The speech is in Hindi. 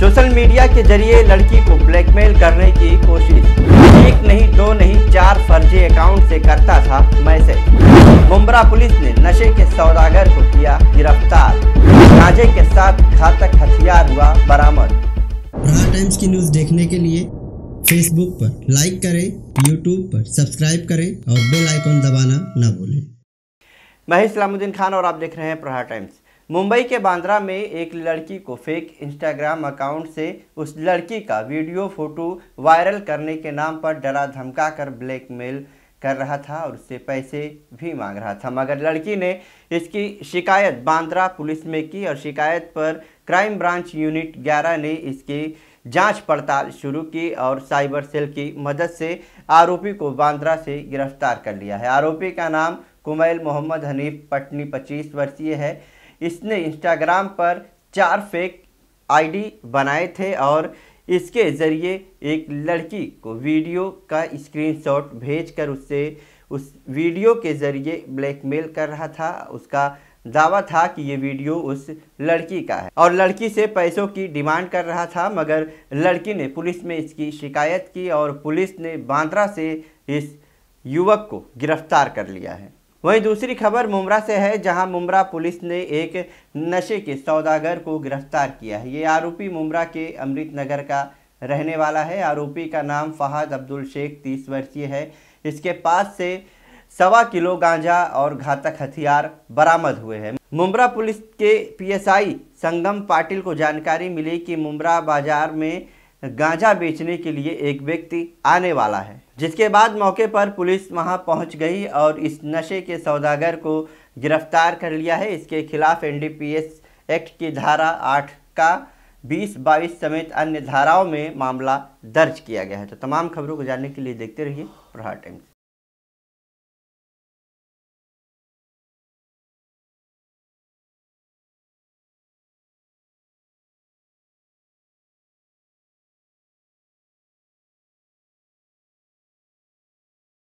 सोशल मीडिया के जरिए लड़की को ब्लैकमेल करने की कोशिश एक नहीं दो नहीं चार फर्जी अकाउंट से करता था मैसेज मुम्बरा पुलिस ने नशे के सौदागर को किया गिरफ्तार राजे के साथ घातक हथियार हुआ बरामद टाइम्स की न्यूज देखने के लिए फेसबुक पर लाइक करें यूट्यूब पर सब्सक्राइब करें और बेल आइकॉन दबाना ना भूलें मैं इस्लामुद्दीन खान और आप देख रहे हैं प्रहार टाइम्स मुंबई के बांद्रा में एक लड़की को फेक इंस्टाग्राम अकाउंट से उस लड़की का वीडियो फोटो वायरल करने के नाम पर डरा धमका कर ब्लैकमेल कर रहा था और उससे पैसे भी मांग रहा था मगर लड़की ने इसकी शिकायत बांद्रा पुलिस में की और शिकायत पर क्राइम ब्रांच यूनिट 11 ने इसकी जांच पड़ताल शुरू की और साइबर सेल की मदद से आरोपी को बांद्रा से गिरफ्तार कर लिया है आरोपी का नाम कुमैल मोहम्मद हनीफ पटनी 25 वर्षीय है इसने इंस्टाग्राम पर चार फेक आईडी बनाए थे और इसके ज़रिए एक लड़की को वीडियो का स्क्रीनशॉट भेजकर उससे उस वीडियो के ज़रिए ब्लैकमेल कर रहा था उसका दावा था कि ये वीडियो उस लड़की का है और लड़की से पैसों की डिमांड कर रहा था मगर लड़की ने पुलिस में इसकी शिकायत की और पुलिस ने बांद्रा से इस युवक को गिरफ्तार कर लिया है वहीं दूसरी खबर मुमरा से है जहां मुमरा पुलिस ने एक नशे के सौदागर को गिरफ्तार किया है ये आरोपी मुमरा के अमृत नगर का रहने वाला है आरोपी का नाम फहाद अब्दुल शेख तीस वर्षीय है इसके पास से सवा किलो गांजा और घातक हथियार बरामद हुए हैं मुमरा पुलिस के पीएसआई संगम पाटिल को जानकारी मिली कि मुमरा बाजार में गांजा बेचने के लिए एक व्यक्ति आने वाला है जिसके बाद मौके पर पुलिस वहां पहुंच गई और इस नशे के सौदागर को गिरफ्तार कर लिया है इसके खिलाफ एनडीपीएस एक्ट की धारा आठ का बीस बाईस समेत अन्य धाराओं में मामला दर्ज किया गया है तो तमाम खबरों को जानने के लिए देखते रहिए प्रहार टाइम्स